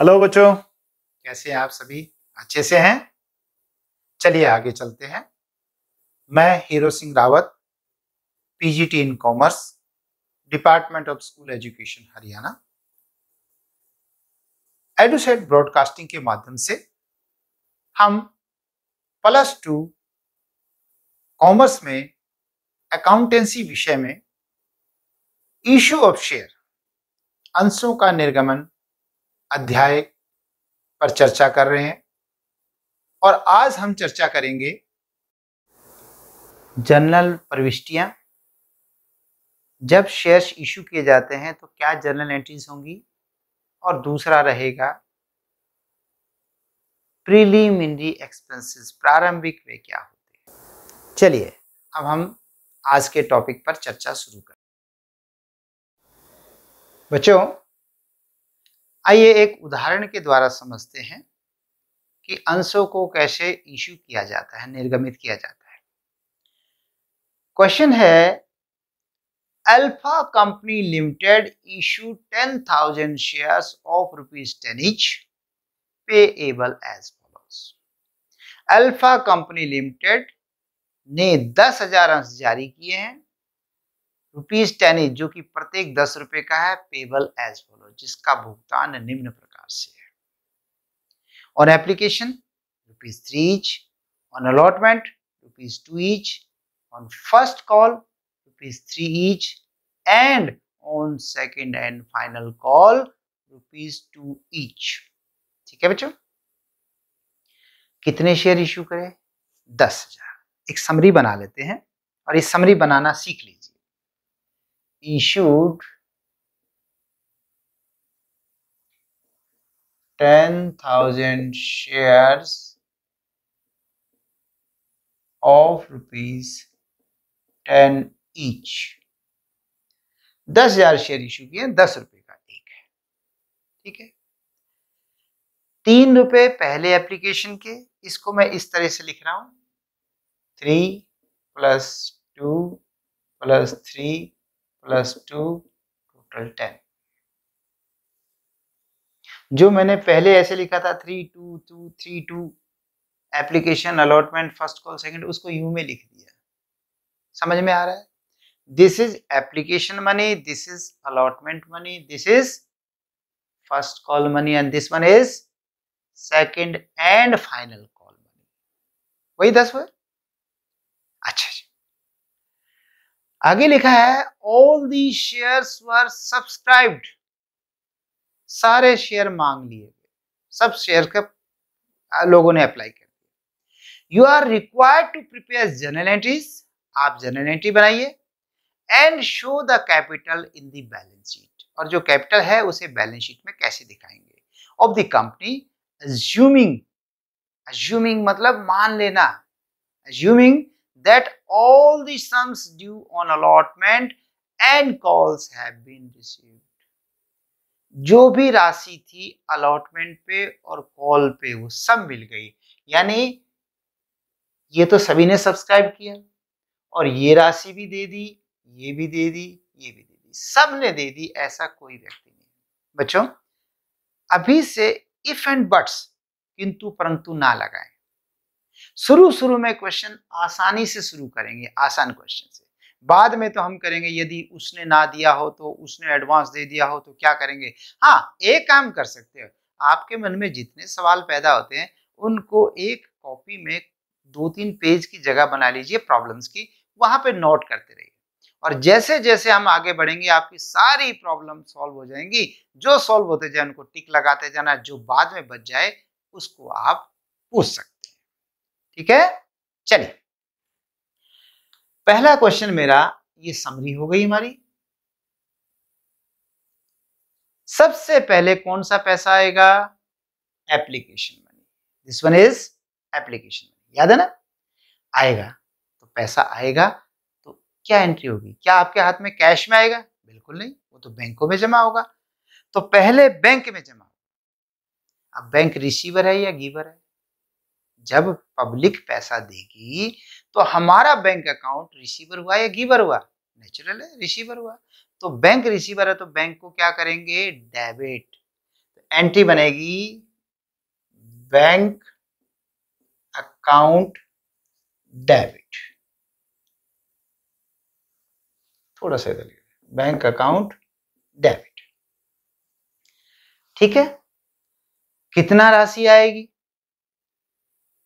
Hello बच्चों कैसे हैं आप सभी अच्छे से हैं चलिए आगे चलते हैं मैं Hero Singh Rawat PGT in commerce department of school education Haryana EDUSAT broadcasting के माध्यम से हम प्लस टू कॉमर्स में अकाउंटेंसी विषय में इशू ऑफ शेयर अंशों का निर्गमन अध्याय पर चर्चा कर रहे हैं और आज हम चर्चा करेंगे जर्नल प्रविष्टियां जब शेयर्स इशू किए जाते हैं तो क्या जर्नल एंट्रीज होंगी और दूसरा रहेगा प्रीलिमिनरी एक्सपेंसेस प्रारंभिक वे क्या होते हैं चलिए अब हम आज के टॉपिक पर चर्चा शुरू करें बच्चों आइए एक उदाहरण के द्वारा समझते हैं कि अंशों को कैसे इश्यू किया जाता है निर्गमित किया जाता है क्वेश्चन है alpha company limited issue ten thousand shares of rupees ten each payable as follows alpha company limited ने दस हजार अंश जारी किए हैं रुपीज टेन इज जो कि प्रत्येक दस रुपए का है पेबल एज फॉलो जिसका भुगतान निम्न प्रकार से है on application rupees three each on allotment rupees two each on first call rupees three each and on second and final call rupees two each ठीक है बच्चों कितने शेयर इश्यू करें दस हजार एक समरी बना लेते हैं और ये समरी बनाना सीख लीजिए issued 10,000 shares of rupees 10 each. दस हजार शेयर इशू किए दस रुपए का एक है ठीक है तीन रुपए पहले एप्लीकेशन के इसको मैं इस तरह से लिख रहा हूं three plus two plus three plus two total ten जो मैंने पहले ऐसे लिखा था three two two three two application allotment first call second उसको यू में लिख दिया समझ में आ रहा है this is application money this is allotment money this is first call money and this one is second and final call money वही दस हुए आगे लिखा है all the share were oversubscribed सारे शेयर मांग लिए गए सब शेयर का लोगों ने अप्लाई कर दिया you are required to prepare journal entries आप जर्नल एंट्री बनाइए and show the capital in the balance sheet और जो कैपिटल है उसे बैलेंस शीट में कैसे दिखाएंगे of the company assuming assuming मतलब मान लेना assuming that all the sums due on allotment and calls have been received. जो भी राशि थी अलॉटमेंट पे और कॉल पे वो सब मिल गई यानी ये तो सभी ने सब्सक्राइब किया और ये राशि भी दे दी ये भी दे दी ये भी दे दी सब ने दे दी ऐसा कोई व्यक्ति नहीं बच्चों अभी से इफ एंड बट्स किंतु परंतु ना लगाएं शुरू शुरू में क्वेश्चन आसानी से शुरू करेंगे आसान क्वेश्चन से बाद में तो हम करेंगे यदि उसने ना दिया हो तो उसने एडवांस दे दिया हो तो क्या करेंगे हाँ एक काम कर सकते हो आपके मन में जितने सवाल पैदा होते हैं उनको एक कॉपी में दो तीन पेज की जगह बना लीजिए प्रॉब्लम्स की वहां पे नोट करते रहिए और जैसे जैसे हम आगे बढ़ेंगे आपकी सारी प्रॉब्लम सॉल्व हो जाएंगी जो सॉल्व होते जाए उनको टिक लगाते जाना जो बाद में बच जाए उसको आप पूछ सकते ठीक है चलिए पहला क्वेश्चन मेरा ये समरी हो गई हमारी सबसे पहले कौन सा पैसा आएगा application money this one is application money याद है ना आएगा तो पैसा आएगा तो क्या एंट्री होगी क्या आपके हाथ में कैश में आएगा बिल्कुल नहीं वो तो बैंकों में जमा होगा तो पहले बैंक में जमा होगा अब बैंक रिसीवर है या गिवर है जब पब्लिक पैसा देगी तो हमारा बैंक अकाउंट रिसीवर हुआ या गिवर हुआ नेचुरल है रिसीवर हुआ तो बैंक रिसीवर है तो बैंक को क्या करेंगे डेबिट तो एंट्री बनेगी बैंक अकाउंट डेबिट थोड़ा सा इधर बैंक अकाउंट डेबिट ठीक है कितना राशि आएगी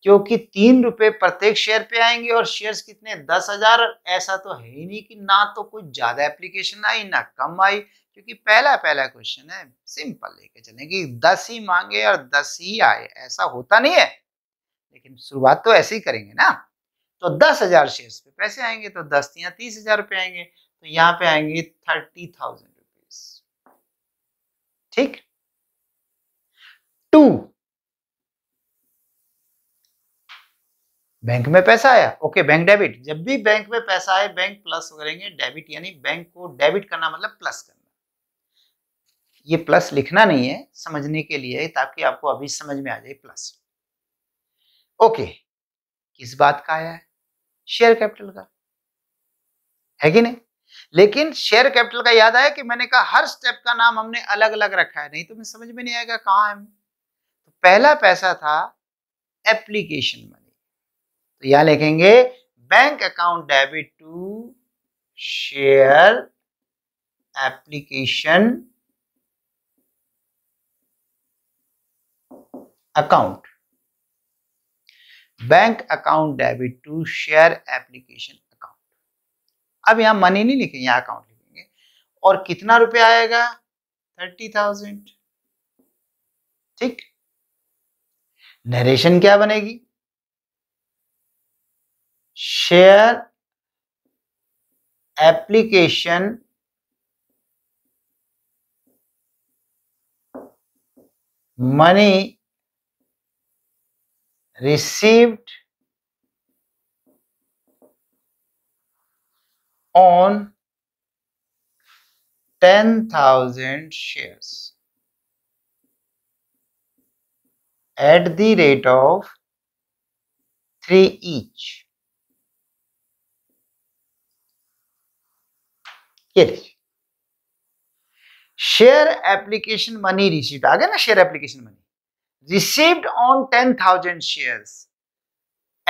क्योंकि तीन रुपए प्रत्येक शेयर पे आएंगे और शेयर्स कितने दस हजार ऐसा तो है ही नहीं कि ना तो कुछ ज्यादा एप्लीकेशन आई ना कम आई क्योंकि पहला पहला क्वेश्चन है सिंपल लेके चले कि दस ही मांगे और दस ही आए ऐसा होता नहीं है लेकिन शुरुआत तो ऐसे ही करेंगे ना तो दस हजार शेयर पे पैसे आएंगे तो दस या तीस हजार रुपये आएंगे तो यहाँ पे आएंगे थर्टी थाउजेंड रुपीज ठीक टू बैंक में पैसा आया ओके बैंक डेबिट जब भी बैंक में पैसा आए बैंक प्लस करेंगे डेबिट यानी बैंक को डेबिट करना मतलब प्लस करना ये प्लस लिखना नहीं है समझने के लिए ताकि आपको अभी समझ में आ जाए प्लस ओके किस बात का आया है शेयर कैपिटल का है कि नहीं लेकिन शेयर कैपिटल का याद आया कि मैंने कहा हर स्टेप का नाम हमने अलग अलग रखा है नहीं तो मैं समझ में नहीं आएगा कहां है तो पहला पैसा था एप्लीकेशन मनी तो यहां लिखेंगे bank account debit to share application account bank account debit to share application account अब यहां मनी नहीं लिखेंगे यहां अकाउंट लिखेंगे और कितना रुपया आएगा थर्टी थाउजेंड ठीक नरेशन क्या बनेगी share application money received on 10,000 shares at the rate of 3 each. ये शेयर एप्लीकेशन मनी रिसीव आ गया ना share application money received on ten thousand share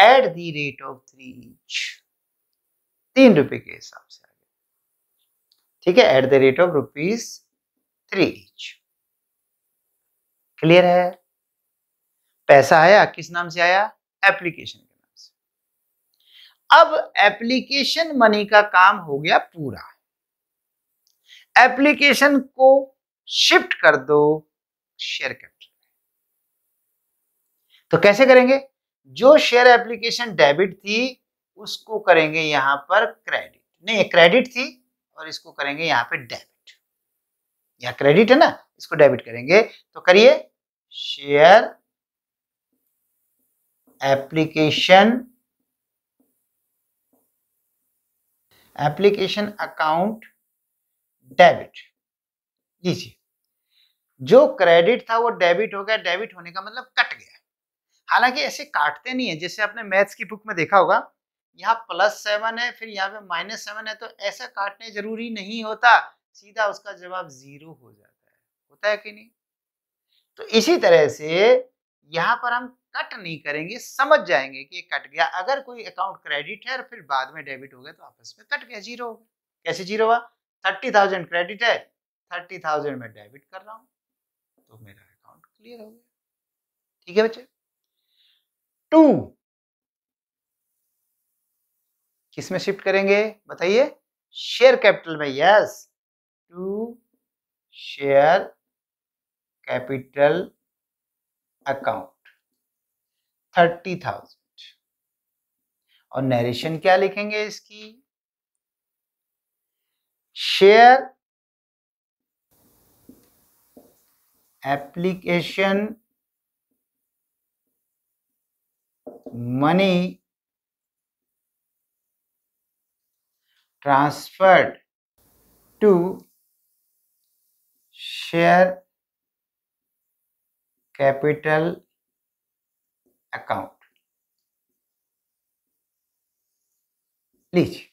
at the rate of three each तीन रुपए के हिसाब से आ गया ठीक है at the rate of rupees three each clear है पैसा आया किस नाम से आया एप्लीकेशन के नाम से अब एप्लीकेशन मनी का काम हो गया पूरा एप्लीकेशन को शिफ्ट कर दो शेयर कैपिटल तो कैसे करेंगे जो शेयर एप्लीकेशन डेबिट थी उसको करेंगे यहां पर क्रेडिट नहीं क्रेडिट थी और इसको करेंगे यहां पे डेबिट यहां क्रेडिट है ना इसको डेबिट करेंगे तो करिए share application application account debit लीजिए जो क्रेडिट था वो डेबिट हो गया डेबिट होने का मतलब कट गया हालांकि ऐसे काटते नहीं है जैसे आपने मैथ्स की बुक में देखा होगा यहाँ प्लस सेवन है फिर यहाँ पे माइनस सेवन है तो ऐसा काटने जरूरी नहीं होता सीधा उसका जवाब जीरो हो जाता है होता है कि नहीं तो इसी तरह से यहाँ पर हम कट नहीं करेंगे समझ जाएंगे कि कट गया अगर कोई अकाउंट क्रेडिट है और फिर बाद में डेबिट हो गया तो आपस में कट गया जीरो हो गया कैसे जीरो हुआ थर्टी थाउजेंड क्रेडिट है थर्टी थाउजेंड में डेबिट कर रहा हूँ तो मेरा अकाउंट क्लियर हो गया ठीक है बच्चे टू किसमें शिफ्ट करेंगे बताइए शेयर कैपिटल में yes to share capital account thirty thousand और नरेशन क्या लिखेंगे इसकी share application money transferred to share capital account please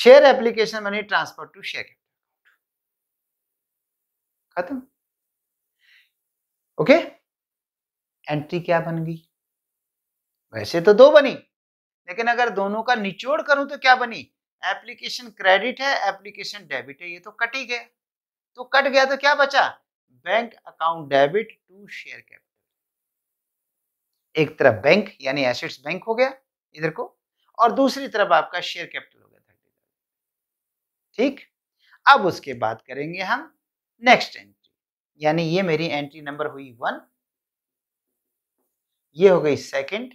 share application money transfer to share capital खत्म ओके एंट्री क्या बन गई वैसे तो दो बनी लेकिन अगर दोनों का निचोड़ करूं तो क्या बनी एप्लीकेशन क्रेडिट है एप्लीकेशन डेबिट है ये तो कट ही गया तो कट गया तो क्या बचा bank account debit to share capital एक तरफ बैंक यानी एसेट्स बैंक हो गया इधर को और दूसरी तरफ आपका शेयर कैपिटल हो गया ठीक अब उसके बाद करेंगे हम नेक्स्ट एंट्री यानी ये मेरी एंट्री नंबर हुई वन ये हो गई सेकंड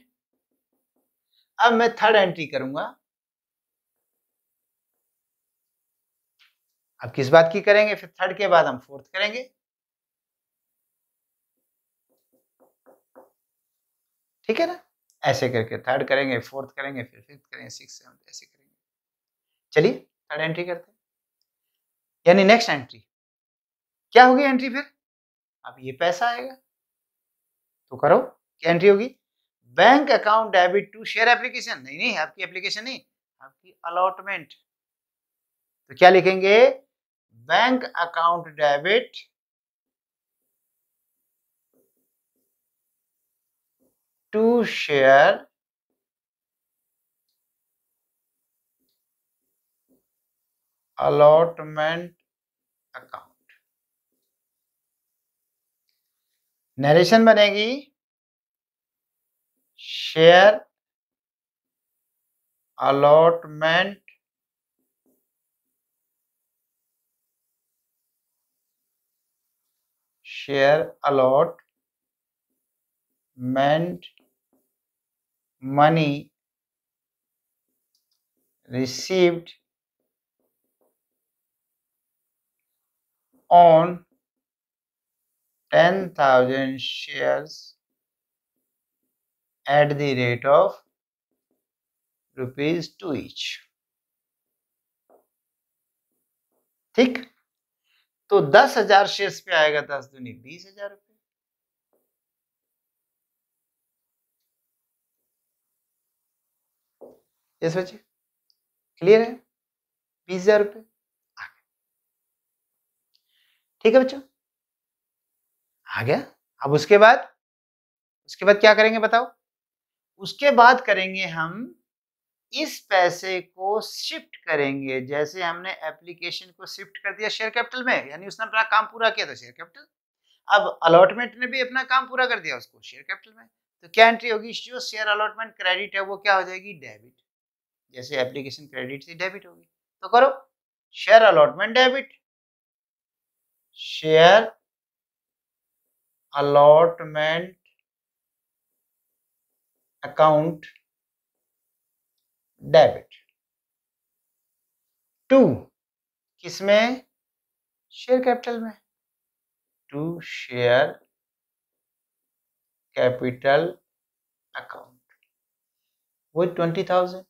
अब मैं थर्ड एंट्री करूंगा अब किस बात की करेंगे फिर थर्ड के बाद हम फोर्थ करेंगे ठीक है ना ऐसे करके थर्ड करेंगे फोर्थ करेंगे फिर फिफ्थ करेंगे सिक्स सेवन ऐसे करेंगे चलिए थर्ड एंट्री करते हैं यानी नेक्स्ट एंट्री क्या होगी एंट्री फिर अब ये पैसा आएगा तो करो क्या एंट्री होगी bank account debit to share application नहीं नहीं आपकी एप्लीकेशन नहीं आपकी अलॉटमेंट तो क्या लिखेंगे bank account debit to share allotment account narration बनेगी share allotment share allotment money received own 10,000 shares at the rate of rupees 2 each. ठीक तो 10,000 हजार शेयर्स पे आएगा 10 दुनी 20,000 हजार रुपये बच्चे सोचिए क्लियर है 20,000 हजार ठीक है बच्चों आ गया अब उसके बाद उसके बाद क्या करेंगे बताओ उसके बाद करेंगे हम इस पैसे को शिफ्ट करेंगे जैसे हमने एप्लीकेशन को शिफ्ट कर दिया शेयर कैपिटल में यानी उसने अपना काम पूरा किया था शेयर कैपिटल अब अलॉटमेंट ने भी अपना काम पूरा कर दिया उसको शेयर कैपिटल में तो क्या एंट्री होगी जो शेयर अलॉटमेंट क्रेडिट है वो क्या हो जाएगी डेबिट जैसे एप्लीकेशन क्रेडिट से डेबिट होगी तो करो share allotment debit share allotment account debit to किसमें शेयर कैपिटल में टू शेयर कैपिटल अकाउंट वो ट्वेंटी थाउजेंड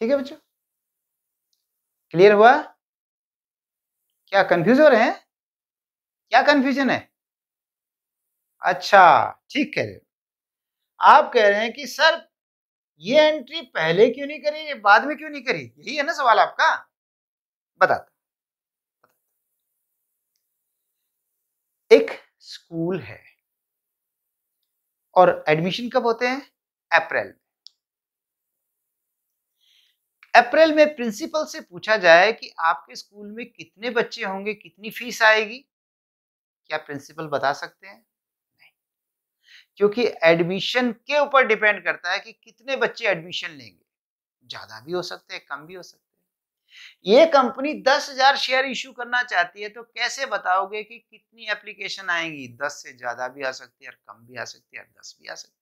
ठीक है बच्चों क्लियर हुआ क्या कंफ्यूज हो रहे हैं क्या कंफ्यूजन है अच्छा ठीक कह रहे आप कह रहे हैं कि सर ये एंट्री पहले क्यों नहीं करी ये बाद में क्यों नहीं करी यही है ना सवाल आपका बताता एक स्कूल है और एडमिशन कब होते हैं अप्रैल अप्रैल में प्रिंसिपल से पूछा जाए कि आपके स्कूल में कितने बच्चे होंगे कितनी फीस आएगी क्या प्रिंसिपल बता सकते हैं नहीं क्योंकि एडमिशन के ऊपर डिपेंड करता है कि कितने बच्चे एडमिशन लेंगे ज़्यादा भी हो सकते हैं कम भी हो सकते हैं ये कंपनी दस हजार शेयर इशू करना चाहती है तो कैसे बताओगे कि कितनी एप्लीकेशन आएंगी दस से ज़्यादा भी आ सकती है और कम भी आ सकती है और दस भी आ सकती है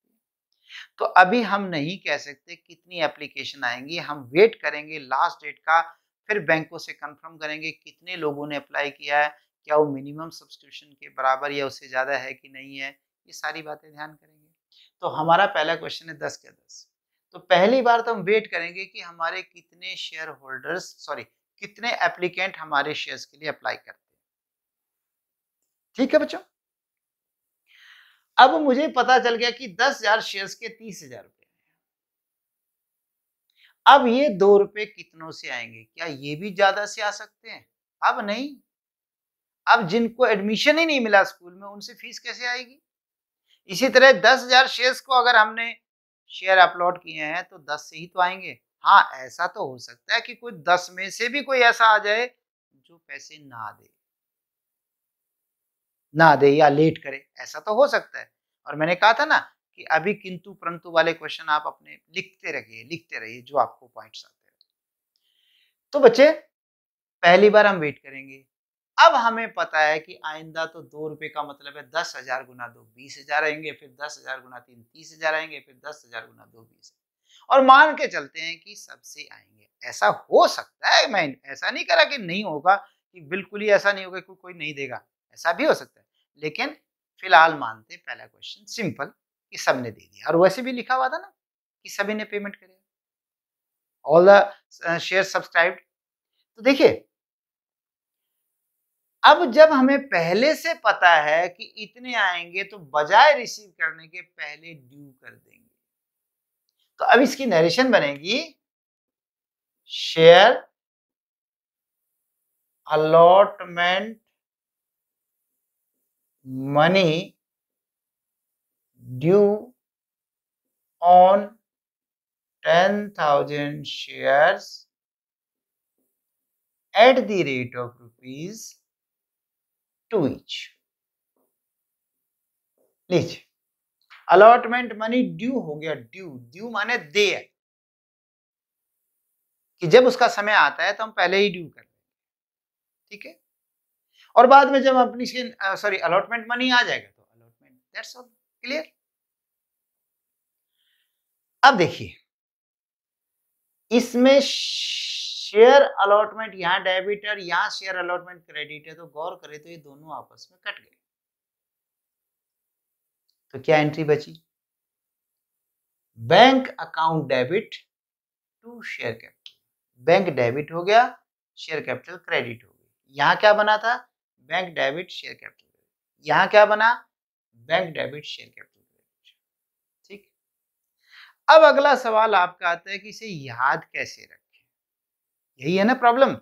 तो अभी हम नहीं कह सकते कितनी एप्लीकेशन आएंगी हम वेट करेंगे लास्ट डेट का फिर बैंकों से कंफर्म करेंगे कितने लोगों ने अप्लाई किया है क्या वो मिनिमम सब्सक्रिप्शन के बराबर या उससे ज़्यादा है कि नहीं है ये सारी बातें ध्यान करेंगे तो हमारा पहला क्वेश्चन है दस के दस तो पहली बार तो हम वेट करेंगे कि हमारे कितने शेयर होल्डर्स सॉरी कितने एप्लीकेंट हमारे शेयर्स के लिए अप्लाई करते हैं ठीक है बच्चों अब मुझे पता चल गया कि दस हजार शेयर्स के तीस हजार रुपए अब ये दो रुपए कितनों से आएंगे क्या ये भी ज्यादा से आ सकते हैं अब नहीं अब जिनको एडमिशन ही नहीं मिला स्कूल में उनसे फीस कैसे आएगी इसी तरह दस हजार शेयर्स को अगर हमने शेयर अपलोड किए हैं तो दस से ही तो आएंगे हाँ ऐसा तो हो सकता है कि कोई दस में से भी कोई ऐसा आ जाए जो पैसे ना दे ना दे या लेट करे ऐसा तो हो सकता है और मैंने कहा था ना कि अभी किंतु परंतु वाले क्वेश्चन आप अपने लिखते रहिए लिखते रहिए जो आपको पॉइंट्स आते रहे तो बच्चे पहली बार हम वेट करेंगे अब हमें पता है कि आइंदा तो दो रुपये का मतलब है दस हजार गुना दो बीस हजार आएंगे फिर दस हजार गुना तीन तीस हजार आएंगे फिर दस हजार गुना दो बीस और मान के चलते हैं कि सबसे आएंगे ऐसा हो सकता है मैं ऐसा नहीं करा कि नहीं होगा कि बिल्कुल ही ऐसा नहीं होगा कि कोई नहीं देगा ऐसा भी हो सकता है लेकिन फिलहाल मानते पहला क्वेश्चन सिंपल कि सबने दे दिया और वैसे भी लिखा हुआ था ना कि सभी ने पेमेंट करेगा ऑल द शेयर सब्सक्राइब तो देखिए अब जब हमें पहले से पता है कि इतने आएंगे तो बजाय रिसीव करने के पहले ड्यू कर देंगे तो अब इसकी नरेशन बनेगी share allotment money due on 10,000 shares at the rate of rupees 2 each. लीजिए अलॉटमेंट मनी ड्यू हो गया ड्यू ड्यू माने दे कि जब उसका समय आता है तो हम पहले ही ड्यू कर लेंगे ठीक है और बाद में जब अपनी सॉरी अलॉटमेंट मनी आ जाएगा तो अलॉटमेंट दैट्स ऑल क्लियर अब देखिए इसमें शेयर अलॉटमेंट यहाँ डेबिटर यहाँ शेयर अलॉटमेंट क्रेडिट है तो गौर करें तो ये दोनों आपस में कट गए तो क्या एंट्री बची bank account debit to share capital bank debit हो गया शेयर कैपिटल क्रेडिट हो गई यहां क्या बना था बैंक डेबिट शेयर कैपिटल यहाँ क्या बना बैंक डेबिट शेयर कैपिटल ठीक अब अगला सवाल आपका आता है कि इसे याद कैसे रखें यही है ना प्रॉब्लम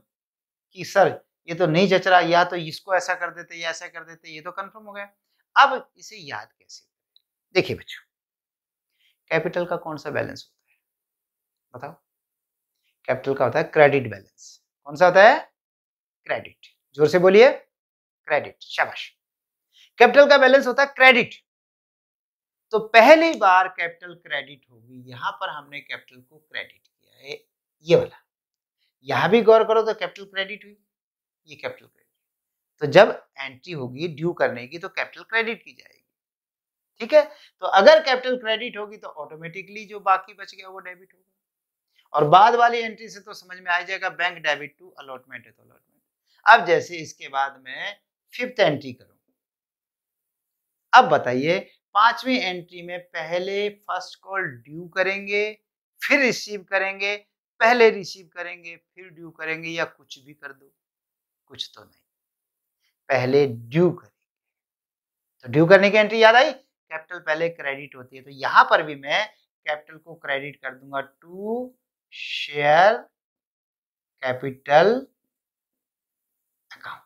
कि सर ये तो नहीं जच रहा या तो इसको ऐसा कर देते या ऐसा कर देते ये तो कंफर्म हो गया अब इसे याद कैसे देखिए बच्चों कैपिटल का कौन सा बैलेंस होता है बताओ कैपिटल का होता है क्रेडिट बैलेंस कौन सा होता है क्रेडिट जोर से बोलिए क्रेडिट शाबाश कैपिटल का बैलेंस होता है क्रेडिट तो पहली बार कैपिटल क्रेडिट होगी यहां पर हमने कैपिटल को क्रेडिट किया है ये वाला यहां भी गौर करो तो कैपिटल क्रेडिट हुई ये कैपिटल क्रेडिट तो जब एंट्री होगी ड्यू करने की तो कैपिटल क्रेडिट की जाएगी ठीक है तो अगर कैपिटल क्रेडिट होगी तो ऑटोमेटिकली जो बाकी बच गया वो डेबिट होगा और बाद वाली एंट्री से तो समझ में आ जाएगा बैंक डेबिट टू अलॉटमेंट है तो अलॉटमेंट अब जैसे इसके बाद में फिफ्थ एंट्री करो अब बताइए पांचवी एंट्री में पहले फर्स्ट कॉल ड्यू करेंगे फिर रिसीव करेंगे पहले रिसीव करेंगे फिर ड्यू करेंगे या कुछ भी कर दो कुछ तो नहीं पहले ड्यू करेंगे तो ड्यू करने की एंट्री याद आई कैपिटल पहले क्रेडिट होती है तो यहां पर भी मैं कैपिटल को क्रेडिट कर दूंगा टू शेयर कैपिटल अकाउंट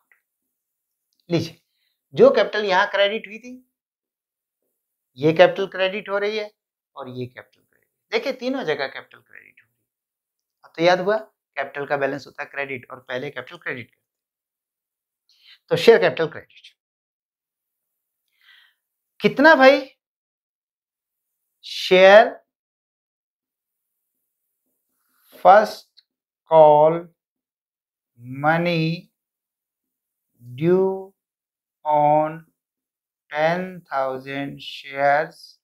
लीजिए जो कैपिटल यहां क्रेडिट हुई थी ये कैपिटल क्रेडिट हो रही है और ये कैपिटल क्रेडिट देखिए तीनों जगह कैपिटल क्रेडिट हो रही है अब तो याद हुआ कैपिटल का बैलेंस होता है क्रेडिट और पहले कैपिटल क्रेडिट करते तो शेयर कैपिटल क्रेडिट कितना भाई share first call money due on 10,000 shares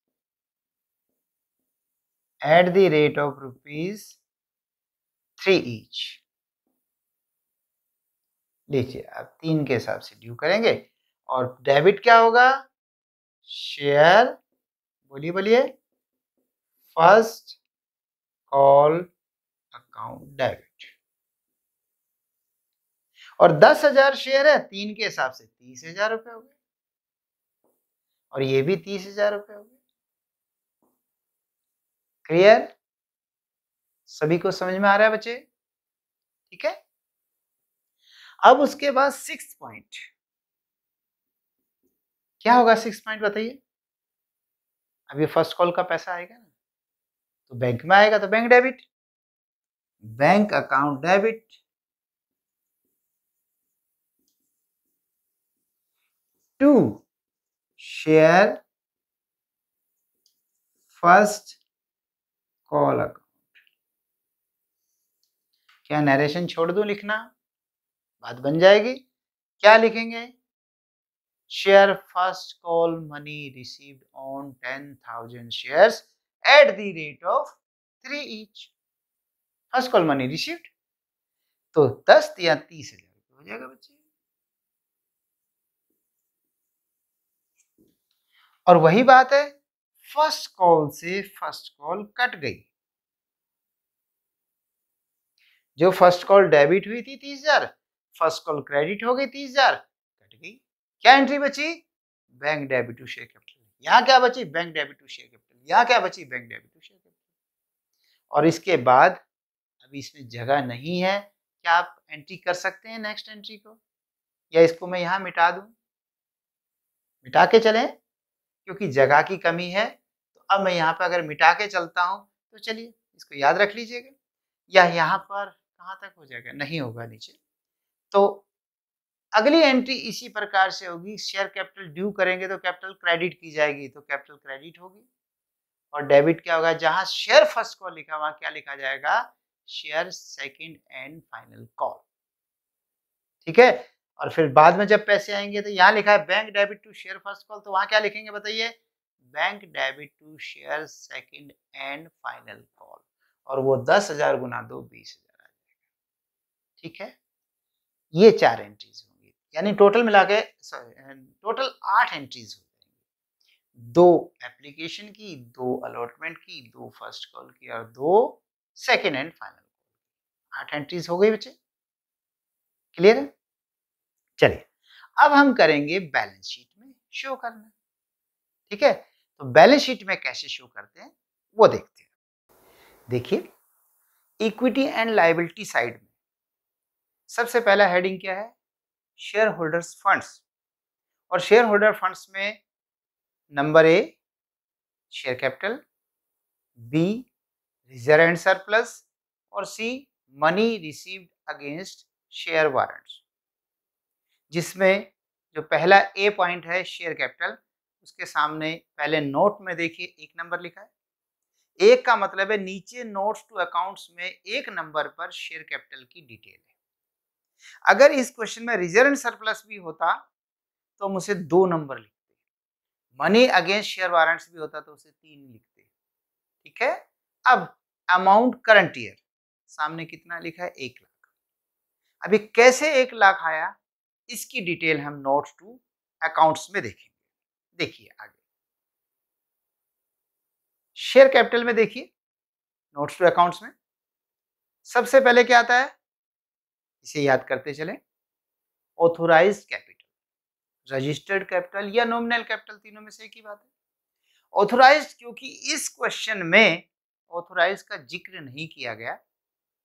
at the rate of rupees 3 each. देखिए अब तीन के हिसाब से ड्यू करेंगे और डेबिट क्या होगा शेयर बोलिए बोलिए फर्स्ट कॉल अकाउंट डेबिट और दस हजार शेयर है तीन के हिसाब से तीस हजार रुपये हो गए और ये भी तीस हजार रुपये हो गए क्लियर सभी को समझ में आ रहा है बच्चे ठीक है अब उसके बाद सिक्स पॉइंट क्या होगा सिक्स पॉइंट बताइए अब ये फर्स्ट कॉल का पैसा आएगा ना तो बैंक में आएगा तो bank debit bank account debit to share first call account क्या नरेशन छोड़ दू लिखना बात बन जाएगी क्या लिखेंगे share first call money received on ten thousand share at the rate of three each first call money received तो दस या तीस हजार हो जाएगा बच्चे और वही बात है फर्स्ट कॉल से फर्स्ट कॉल कट गई जो फर्स्ट कॉल डेबिट हुई थी तीस हजार फर्स्ट कॉल क्रेडिट हो गई तीस हजार कट गई क्या एंट्री बची bank debit to share capital यहां क्या बची bank debit to share capital यहां क्या बची bank debit to share capital और इसके बाद अभी इसमें जगह नहीं है क्या आप एंट्री कर सकते हैं नेक्स्ट एंट्री को या इसको मैं यहां मिटा दू मिटा के चलें क्योंकि जगह की कमी है तो अब मैं यहाँ पर अगर मिटा के चलता हूँ तो चलिए इसको याद रख लीजिएगा या यहाँ पर कहाँ तक हो जाएगा नहीं होगा नीचे तो अगली एंट्री इसी प्रकार से होगी शेयर कैपिटल ड्यू करेंगे तो कैपिटल क्रेडिट की जाएगी तो कैपिटल क्रेडिट होगी और डेबिट क्या होगा जहां शेयर फर्स्ट कॉल लिखा वहां क्या लिखा जाएगा share second and final call ठीक है और फिर बाद में जब पैसे आएंगे तो यहाँ लिखा है bank debit to share first call तो वहाँ क्या लिखेंगे बताइए bank debit to share second and final call और वो दस हजार गुना दो बीस हजार आ जाएगा ठीक है ये चार एंट्रीज होंगी यानी टोटल मिला के सॉरी टोटल आठ एंट्रीज हो जाएंगी दो एप्लीकेशन की दो अलॉटमेंट की दो फर्स्ट कॉल की और दो सेकेंड एंड फाइनल कॉल आठ एंट्रीज हो गई बच्चे क्लियर है चलिए अब हम करेंगे बैलेंस शीट में शो करना ठीक है तो बैलेंस शीट में कैसे शो करते हैं वो देखते हैं देखिए इक्विटी एंड लाइबिलिटी साइड में सबसे पहला हेडिंग क्या है शेयर होल्डर्स फंड्स और शेयर होल्डर फंड्स में number A share capital B reserve and surplus और C money received against share warrants जिसमें जो पहला ए पॉइंट है शेयर कैपिटल उसके सामने पहले नोट में देखिए एक नंबर लिखा है एक का मतलब है नीचे नोट्स टू अकाउंट्स में एक नंबर पर शेयर कैपिटल की डिटेल है अगर इस क्वेश्चन में रिजर्व सरप्लस भी होता तो हम उसे दो नंबर लिखते मनी अगेंस्ट शेयर वारंट्स भी होता तो उसे तीन लिखते ठीक है अब अमाउंट करंट ईयर सामने कितना लिखा है एक लाख अभी कैसे एक लाख आया इसकी डिटेल हम नोट टू अकाउंट्स में देखेंगे देखिए आगे शेयर कैपिटल में देखिए नोट टू अकाउंट्स में सबसे पहले क्या आता है इसे याद करते चले ऑथोराइज कैपिटल रजिस्टर्ड कैपिटल या नॉमिनल कैपिटल तीनों में से एक ही बात है ऑथोराइज क्योंकि इस क्वेश्चन में ऑथोराइज का जिक्र नहीं किया गया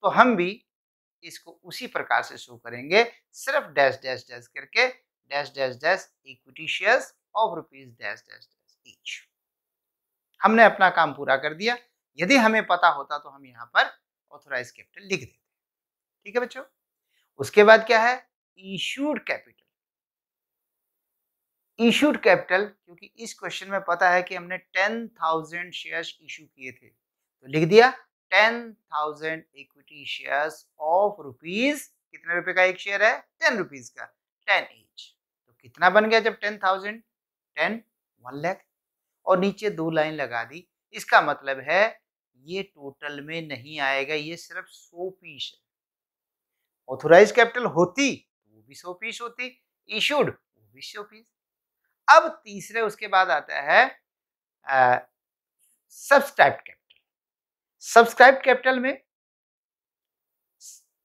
तो हम भी इसको उसी प्रकार से शो करेंगे सिर्फ डैश डैश डैश करके dash dash dash equity shares of rupees dash dash dash each हमने अपना काम पूरा कर दिया यदि हमें पता होता तो हम यहाँ पर ऑथोराइज कैपिटल लिख देते ठीक है बच्चों उसके बाद क्या है इश्यूड कैपिटल इश्यूड कैपिटल क्योंकि इस क्वेश्चन में पता है कि हमने टेन थाउजेंड शेयर इशू किए थे तो लिख दिया ten thousand equity share of rupees कितने रुपए का एक शेयर है टेन रुपीज का टेन एच तो कितना बन गया जब ten thousand ten one lakh और नीचे दो लाइन लगा दी इसका मतलब है ये टोटल में नहीं आएगा ये सिर्फ सो पीस है ऑथोराइज कैपिटल होती वो भी सो पीस होती इशूड वो भी सो पीस अब तीसरे उसके बाद आता है सब्सक्राइब कैपिटल सब्सक्राइब कैपिटल में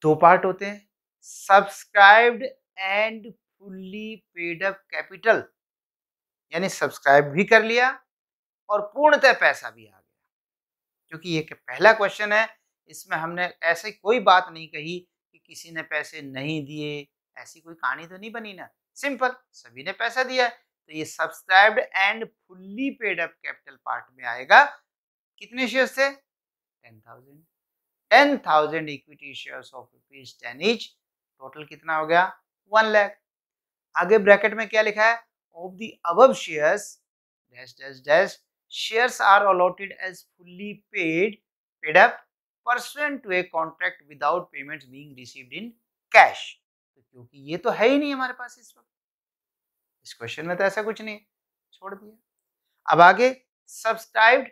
दो पार्ट होते हैं subscribed and fully paid up capital यानी सब्सक्राइब भी कर लिया और पूर्णतः पैसा भी आ गया क्योंकि ये पहला क्वेश्चन है इसमें हमने ऐसे कोई बात नहीं कही कि किसी ने पैसे नहीं दिए ऐसी कोई कहानी तो नहीं बनी ना सिंपल सभी ने पैसा दिया तो ये subscribed and fully paid up capital part में आएगा कितने शेयर्स थे 10,000 10,000 equity shares of rupees ten each total कितना हो गया वन लैख आगे ब्रैकेट में क्या लिखा है ऑफ दी अब shares dash dash dash shares are allotted as fully paid paid up pursuant to a contract without payment being received in cash तो क्योंकि ये तो है ही नहीं हमारे पास इस वक्त इस क्वेश्चन में तो ऐसा कुछ नहीं छोड़ दिया अब आगे subscribed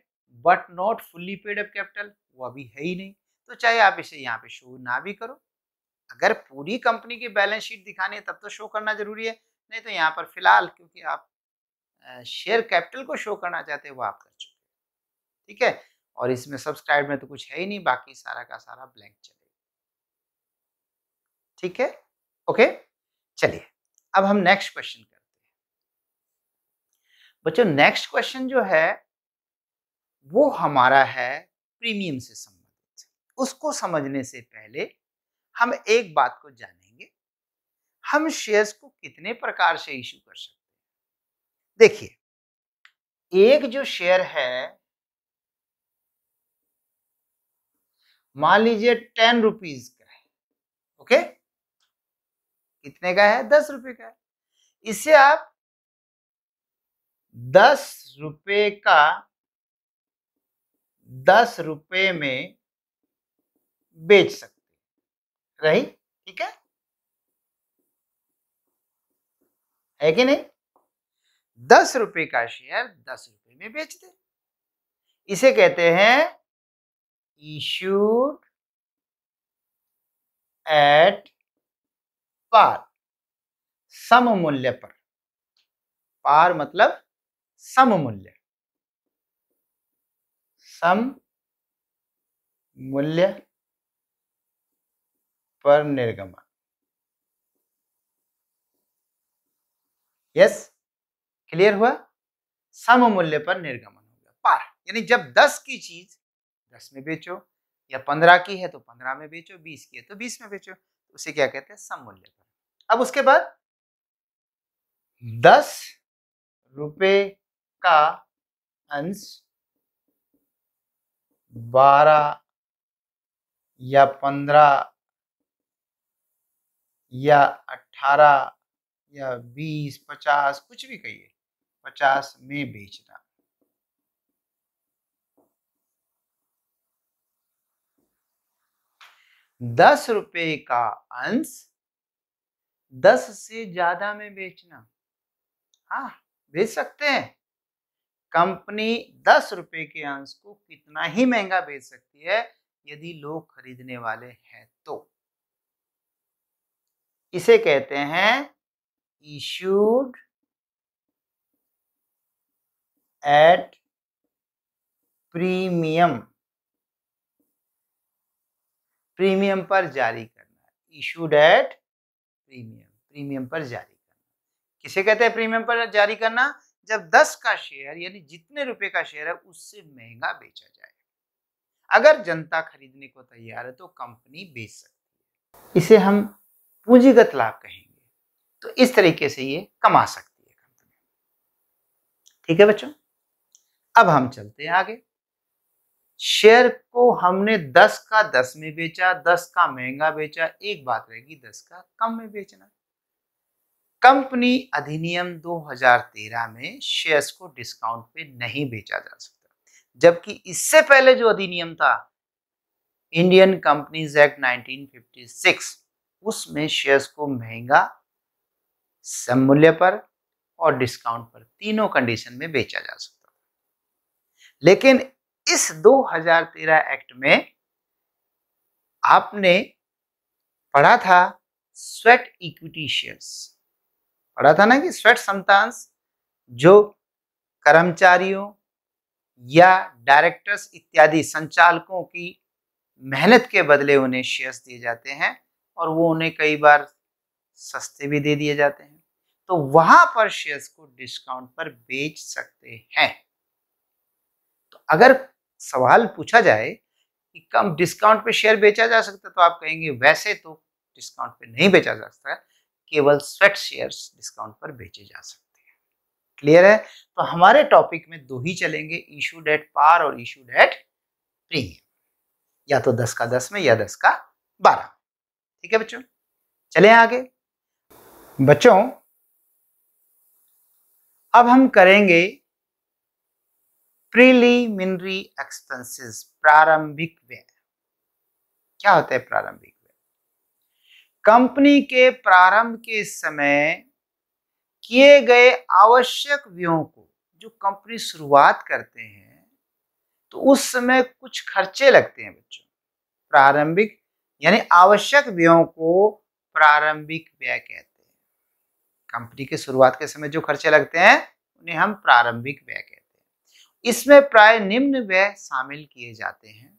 but not fully paid up capital वो अभी है ही नहीं तो चाहे आप इसे यहाँ पे शो ना भी करो अगर पूरी कंपनी की बैलेंस शीट दिखानी है तब तो शो करना जरूरी है नहीं तो यहाँ पर फिलहाल क्योंकि आप शेयर कैपिटल को शो करना चाहते हैं वो आप कर चुके ठीक है और इसमें सब्सक्राइब में तो कुछ है ही नहीं बाकी सारा का सारा ब्लैंक चलेगा ठीक है ओके चलिए अब हम नेक्स्ट क्वेश्चन करते हैं बच्चों नेक्स्ट क्वेश्चन जो है वो हमारा है प्रीमियम से संबंधित है उसको समझने से पहले हम एक बात को जानेंगे हम शेयर्स को कितने प्रकार से इश्यू कर सकते हैं देखिए एक जो शेयर है मान लीजिए टेन रुपीज का है ओके कितने का है दस रुपए का है इसे आप दस रुपए का दस रुपये में बेच सकते रही ठीक है है कि नहीं दस रुपये का शेयर दस रुपये में बेच दे इसे कहते हैं इशूड एट पार सम मूल्य पर पार मतलब सम मूल्य सम मूल्य पर निर्गमन यस क्लियर हुआ सम मूल्य पर निर्गमन हो गया पार यानी जब दस की चीज दस में बेचो या पंद्रह की है तो पंद्रह में बेचो बीस की है तो बीस में बेचो उसे क्या कहते हैं सम मूल्य पर अब उसके बाद दस रुपये का अंश बारह या पंद्रह या अट्ठारह या बीस पचास कुछ भी कहिए पचास में बेचना दस रुपये का अंश दस से ज्यादा में बेचना हाँ बेच सकते हैं कंपनी दस रुपये के अंश को कितना ही महंगा बेच सकती है यदि लोग खरीदने वाले हैं तो इसे कहते हैं इशूड एट प्रीमियम प्रीमियम पर जारी करना इशूड एट प्रीमियम प्रीमियम पर जारी करना किसे कहते हैं प्रीमियम पर जारी करना जब दस का शेयर यानी जितने रुपए का शेयर है उससे महंगा बेचा जाए अगर जनता खरीदने को तैयार है तो कंपनी बेच सकती है इसे हम पूंजीगत लाभ कहेंगे तो इस तरीके से ये कमा सकती है कंपनी ठीक है बच्चों अब हम चलते हैं आगे शेयर को हमने 10 का 10 में बेचा 10 का महंगा बेचा एक बात रहेगी 10 का कम में बेचना कंपनी अधिनियम 2013 में शेयर्स को डिस्काउंट पे नहीं बेचा जा सकता जबकि इससे पहले जो अधिनियम था इंडियन कंपनीज एक्ट 1956 उसमें शेयर्स को महंगा सम्मूल्य पर और डिस्काउंट पर तीनों कंडीशन में बेचा जा सकता लेकिन इस 2013 एक्ट में आपने पढ़ा था स्वेट इक्विटी शेयर्स पढ़ा था ना कि स्वेट संतांश जो कर्मचारियों या डायरेक्टर्स इत्यादि संचालकों की मेहनत के बदले उन्हें शेयर्स दिए जाते हैं और वो उन्हें कई बार सस्ते भी दे दिए जाते हैं तो वहां पर शेयर्स को डिस्काउंट पर बेच सकते हैं तो अगर सवाल पूछा जाए कि कम डिस्काउंट पे शेयर बेचा जा सकता तो आप कहेंगे वैसे तो डिस्काउंट पे नहीं बेचा जा सकता केवल स्वेट शेयर्स डिस्काउंट पर बेचे जा सकते हैं क्लियर है तो हमारे टॉपिक में दो ही चलेंगे इशू डेट पार और इशू डेट प्रीमियम या तो दस का दस में या दस का बारह ठीक है बच्चों चले आगे बच्चों अब हम करेंगे प्रीलिमिनरी एक्सपेंसेस प्रारंभिक व्यय क्या होता है प्रारंभिक कंपनी के प्रारंभ के समय किए गए आवश्यक व्ययों को जो कंपनी शुरुआत करते हैं तो उस समय कुछ खर्चे लगते हैं बच्चों प्रारंभिक यानी आवश्यक व्ययों को प्रारंभिक व्यय कहते हैं कंपनी के शुरुआत के समय जो खर्चे लगते हैं उन्हें हम प्रारंभिक व्यय कहते हैं इसमें प्राय निम्न व्यय शामिल किए जाते हैं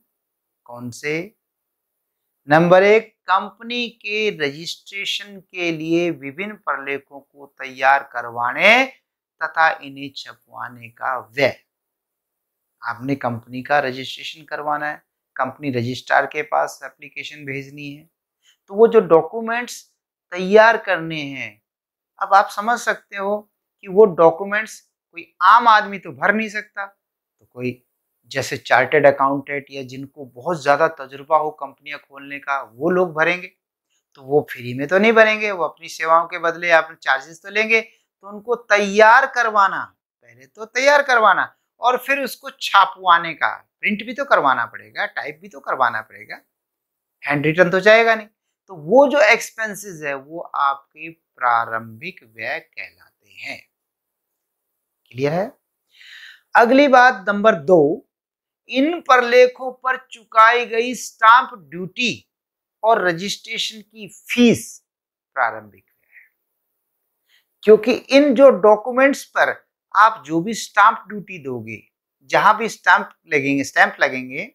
कौन से नंबर एक कंपनी के रजिस्ट्रेशन के लिए विभिन्न प्रलेखों को तैयार करवाने तथा इन्हें छपवाने का व्यय आपने कंपनी का रजिस्ट्रेशन करवाना है कंपनी रजिस्ट्रार के पास एप्लीकेशन भेजनी है तो वो जो डॉक्यूमेंट्स तैयार करने हैं अब आप समझ सकते हो कि वो डॉक्यूमेंट्स कोई आम आदमी तो भर नहीं सकता तो कोई जैसे चार्टेड अकाउंटेंट या जिनको बहुत ज़्यादा तजुर्बा हो कंपनियां खोलने का वो लोग भरेंगे तो वो फ्री में तो नहीं भरेंगे वो अपनी सेवाओं के बदले अपने चार्जेस तो लेंगे तो उनको तैयार करवाना पहले तो तैयार करवाना और फिर उसको छापवाने का प्रिंट भी तो करवाना पड़ेगा टाइप भी तो करवाना पड़ेगा हैंड रिटर्न तो जाएगा नहीं तो वो जो एक्सपेंसिस है वो आपके प्रारंभिक व्यय कहलाते हैं क्लियर है अगली बात नंबर दो इन प्रलेखों पर चुकाई गई स्टाम्प ड्यूटी और रजिस्ट्रेशन की फीस प्रारंभिक है क्योंकि इन जो डॉक्यूमेंट्स पर आप जो भी स्टाम्प ड्यूटी दोगे जहां भी स्टाम्प लगेंगे स्टैंप लगेंगे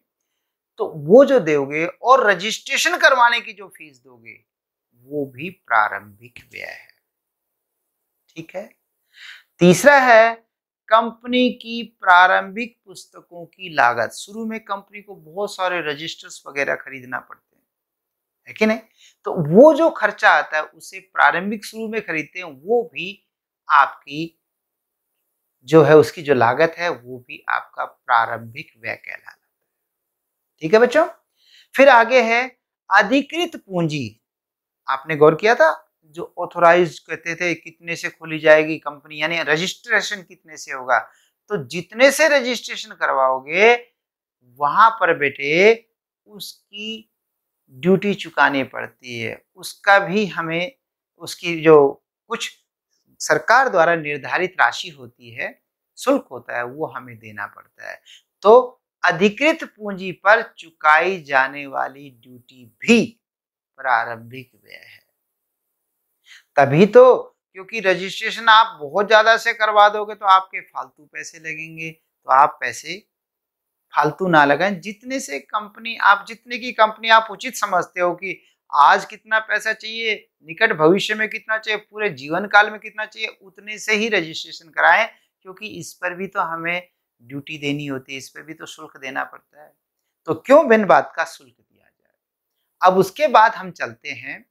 तो वो जो दोगे और रजिस्ट्रेशन करवाने की जो फीस दोगे वो भी प्रारंभिक व्यय है ठीक है तीसरा है कंपनी की प्रारंभिक पुस्तकों की लागत शुरू में कंपनी को बहुत सारे रजिस्टर्स वगैरह खरीदना पड़ते हैं है कि नहीं तो वो जो खर्चा आता है उसे प्रारंभिक शुरू में खरीदते हैं वो भी आपकी जो है उसकी जो लागत है वो भी आपका प्रारंभिक व्यय कहलाता है ठीक है बच्चों फिर आगे है अधिकृत पूंजी आपने गौर किया था जो ऑथोराइज कहते थे कितने से खोली जाएगी कंपनी यानी रजिस्ट्रेशन कितने से होगा तो जितने से रजिस्ट्रेशन करवाओगे वहां पर बेटे उसकी ड्यूटी चुकानी पड़ती है उसका भी हमें उसकी जो कुछ सरकार द्वारा निर्धारित राशि होती है शुल्क होता है वो हमें देना पड़ता है तो अधिकृत पूंजी पर चुकाई जाने वाली ड्यूटी भी प्रारंभिक व्यय है तभी तो क्योंकि रजिस्ट्रेशन आप बहुत ज़्यादा से करवा दोगे तो आपके फालतू पैसे लगेंगे तो आप पैसे फालतू ना लगाएं जितने से कंपनी आप जितने की कंपनी आप उचित समझते हो कि आज कितना पैसा चाहिए निकट भविष्य में कितना चाहिए पूरे जीवन काल में कितना चाहिए उतने से ही रजिस्ट्रेशन कराएं क्योंकि इस पर भी तो हमें ड्यूटी देनी होती है इस पर भी तो शुल्क देना पड़ता है तो क्यों बिन बात का शुल्क दिया जाए अब उसके बाद हम चलते हैं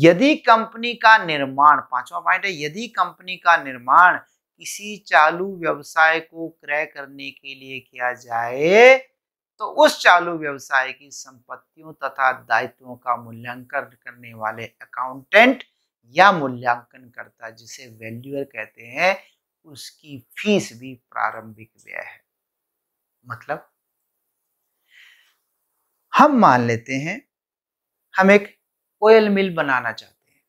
यदि कंपनी का निर्माण पांचवा पॉइंट है यदि कंपनी का निर्माण किसी चालू व्यवसाय को क्रय करने के लिए किया जाए तो उस चालू व्यवसाय की संपत्तियों तथा दायित्वों का मूल्यांकन करने वाले अकाउंटेंट या मूल्यांकनकर्ता जिसे वैल्यूअर कहते हैं उसकी फीस भी प्रारंभिक व्यय है मतलब हम मान लेते हैं हम एक ऑयल मिल बनाना चाहते हैं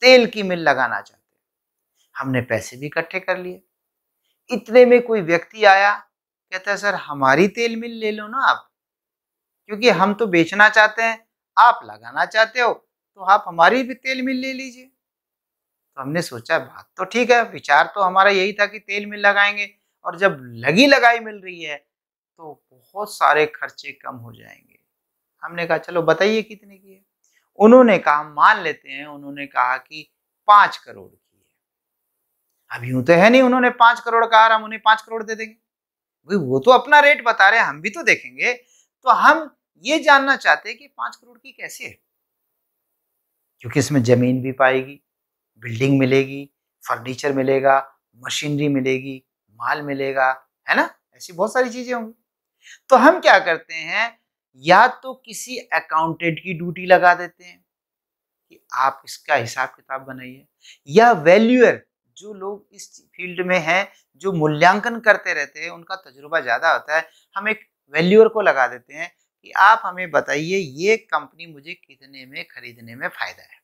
तेल की मिल लगाना चाहते हैं हमने पैसे भी इकट्ठे कर लिए इतने में कोई व्यक्ति आया कहता है सर हमारी तेल मिल ले लो ना आप क्योंकि हम तो बेचना चाहते हैं आप लगाना चाहते हो तो आप हमारी भी तेल मिल ले लीजिए तो हमने सोचा बात तो ठीक है विचार तो हमारा यही था कि तेल मिल लगाएंगे और जब लगी लगाई मिल रही है तो बहुत सारे खर्चे कम हो जाएंगे हमने कहा चलो बताइए कितने की है उन्होंने कहा मान लेते हैं उन्होंने कहा कि पांच करोड़ की है अब यूं तो है नहीं उन्होंने पांच करोड़ कहा हम उन्हें पांच करोड़ दे देंगे भाई वो तो अपना रेट बता रहे हैं हम भी तो देखेंगे तो हम ये जानना चाहते हैं कि पांच करोड़ की कैसे है क्योंकि इसमें जमीन भी पाएगी बिल्डिंग मिलेगी फर्नीचर मिलेगा मशीनरी मिलेगी माल मिलेगा है ना ऐसी बहुत सारी चीजें होंगी तो हम क्या करते हैं या तो किसी अकाउंटेंट की ड्यूटी लगा देते हैं कि आप इसका हिसाब किताब बनाइए या वैल्यूअर जो लोग इस फील्ड में हैं जो मूल्यांकन करते रहते हैं उनका तजुर्बा ज़्यादा होता है हम एक वैल्यूअर को लगा देते हैं कि आप हमें बताइए ये कंपनी मुझे कितने में खरीदने में फायदा है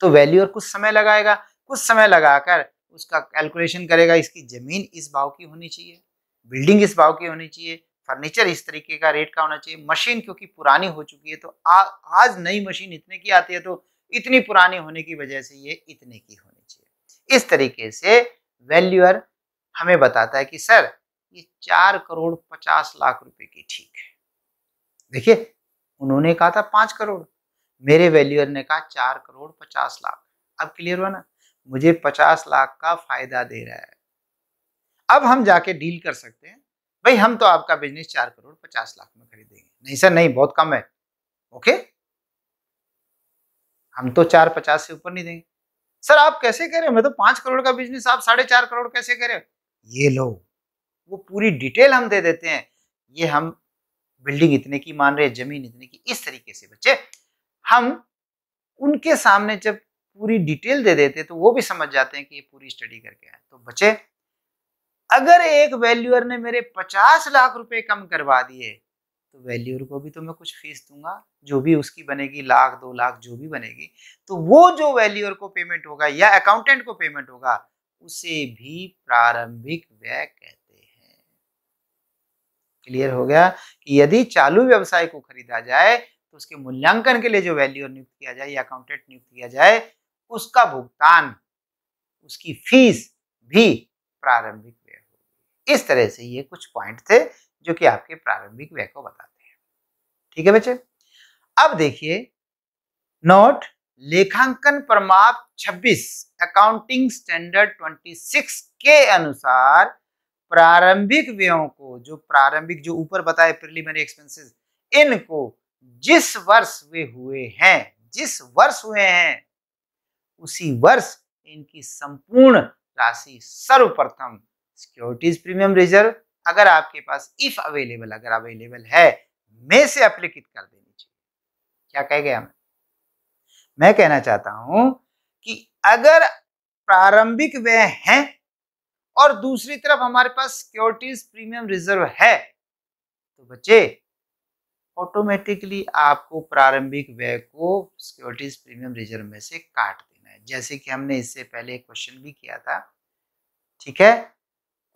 तो वैल्यूअर कुछ समय लगाएगा कुछ समय लगाकर उसका कैलकुलेशन करेगा इसकी जमीन इस भाव की होनी चाहिए बिल्डिंग इस भाव की होनी चाहिए फर्नीचर इस तरीके का रेट का होना चाहिए मशीन क्योंकि पुरानी हो चुकी है तो आ, आज नई मशीन इतने की आती है तो इतनी पुरानी होने की वजह से ये इतने की होनी चाहिए इस तरीके से वैल्यूअर हमें बताता है कि सर ये चार करोड़ पचास लाख रुपए की ठीक है देखिए उन्होंने कहा था पांच करोड़ मेरे वैल्यूअर ने कहा चार करोड़ पचास लाख अब क्लियर हुआ ना मुझे पचास लाख का फायदा दे रहा है अब हम जाके डील कर सकते हैं भाई हम तो आपका बिजनेस चार करोड़ पचास लाख में खरीदेंगे नहीं सर नहीं बहुत कम है ओके हम तो चार पचास से ऊपर नहीं देंगे सर आप कैसे कह रहे हो मैं तो पांच करोड़ का बिजनेस आप साढ़े चार करोड़ कैसे कह रहे हो ये लो वो पूरी डिटेल हम दे देते हैं ये हम बिल्डिंग इतने की मान रहे हैं जमीन इतने की इस तरीके से बच्चे हम उनके सामने जब पूरी डिटेल दे देते तो वो भी समझ जाते हैं कि ये पूरी स्टडी करके आए तो बच्चे अगर एक वैल्यूअर ने मेरे पचास लाख रुपए कम करवा दिए तो वैल्यूअर को भी तो मैं कुछ फीस दूंगा जो भी उसकी बनेगी लाख दो लाख जो भी बनेगी तो वो जो वैल्यूअर को पेमेंट होगा या अकाउंटेंट को पेमेंट होगा उसे भी प्रारंभिक व्यय कहते हैं क्लियर हो गया कि यदि चालू व्यवसाय को खरीदा जाए तो उसके मूल्यांकन के लिए जो वैल्यूअर नियुक्त किया जाए या अकाउंटेंट नियुक्त किया जाए उसका भुगतान उसकी फीस भी प्रारंभिक इस तरह से ये कुछ पॉइंट थे जो कि आपके प्रारंभिक व्यय को बताते हैं ठीक है बच्चे अब देखिए नोट लेखांकन प्रमाप 26 अकाउंटिंग स्टैंडर्ड 26 के अनुसार प्रारंभिक व्ययों को जो प्रारंभिक जो ऊपर बताए प्रिलिमिनरी एक्सपेंसेस इनको जिस वर्ष वे हुए हैं जिस वर्ष हुए हैं उसी वर्ष इनकी संपूर्ण राशि सर्वप्रथम सिक्योरिटीज प्रीमियम रिजर्व अगर आपके पास इफ अवेलेबल अगर अवेलेबल है मैं से अप्लीकित कर देनी चाहिए क्या कह गया मैं मैं कहना चाहता हूं कि अगर प्रारंभिक व्यय हैं और दूसरी तरफ हमारे पास सिक्योरिटीज प्रीमियम रिजर्व है तो बच्चे ऑटोमेटिकली आपको प्रारंभिक व्यय को सिक्योरिटीज प्रीमियम रिजर्व में से काट देना है जैसे कि हमने इससे पहले एक क्वेश्चन भी किया था ठीक है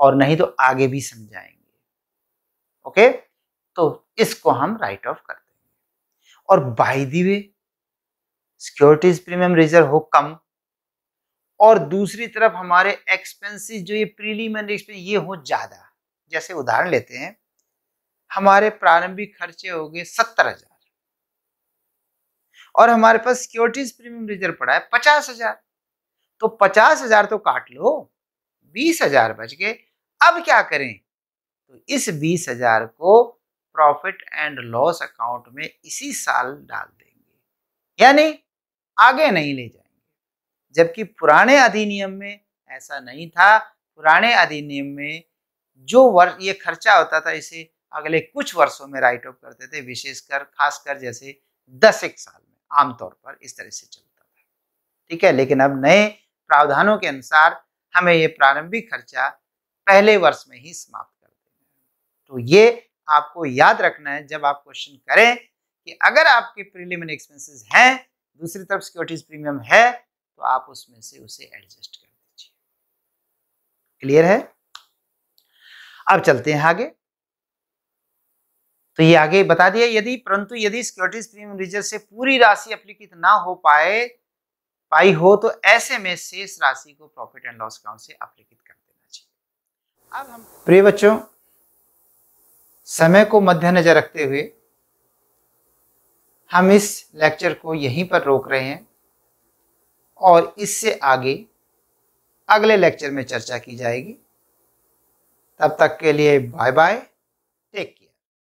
और नहीं तो आगे भी समझाएंगे ओके तो इसको हम राइट ऑफ कर देंगे और by the way securities premium reserve हो कम और दूसरी तरफ हमारे एक्सपेंसेस जो ये प्रीलिमिनरी एक्सपेंस ये हो ज़्यादा जैसे उदाहरण लेते हैं हमारे प्रारंभिक खर्चे हो गए सत्तर हजार और हमारे पास सिक्योरिटीज प्रीमियम रिजर्व पड़ा है पचास हजार तो पचास हजार तो काट लो बीस हजार बच गए अब क्या करें तो इस बीस हजार को प्रॉफिट एंड लॉस अकाउंट में इसी साल डाल देंगे यानी आगे नहीं ले जाएंगे जबकि पुराने अधिनियम में ऐसा नहीं था पुराने अधिनियम में जो वर्ष ये खर्चा होता था इसे अगले कुछ वर्षों में राइट ऑफ करते थे विशेषकर खासकर जैसे दस एक साल में आमतौर पर इस तरह से चलता था ठीक है लेकिन अब नए प्रावधानों के अनुसार हमें ये प्रारंभिक खर्चा पहले वर्ष में ही समाप्त कर देना है तो ये आपको याद रखना है जब आप क्वेश्चन करें कि अगर आपके प्रीलिमिन एक्सपेंसेस हैं दूसरी तरफ सिक्योरिटीज प्रीमियम है तो आप उसमें से उसे एडजस्ट कर दीजिए क्लियर है अब चलते हैं आगे तो ये आगे बता दिया यदि परंतु यदि सिक्योरिटीज प्रीमियम रिजर्व से पूरी राशि अप्लीकित ना हो पाए पाई हो तो ऐसे में शेष राशि को प्रॉफिट एंड लॉस अकाउंट से अपलिखित कर देना चाहिए अब हम प्रिय बच्चों समय को मद्देनजर रखते हुए हम इस लेक्चर को यहीं पर रोक रहे हैं और इससे आगे अगले लेक्चर में चर्चा की जाएगी तब तक के लिए बाय बाय टेक केयर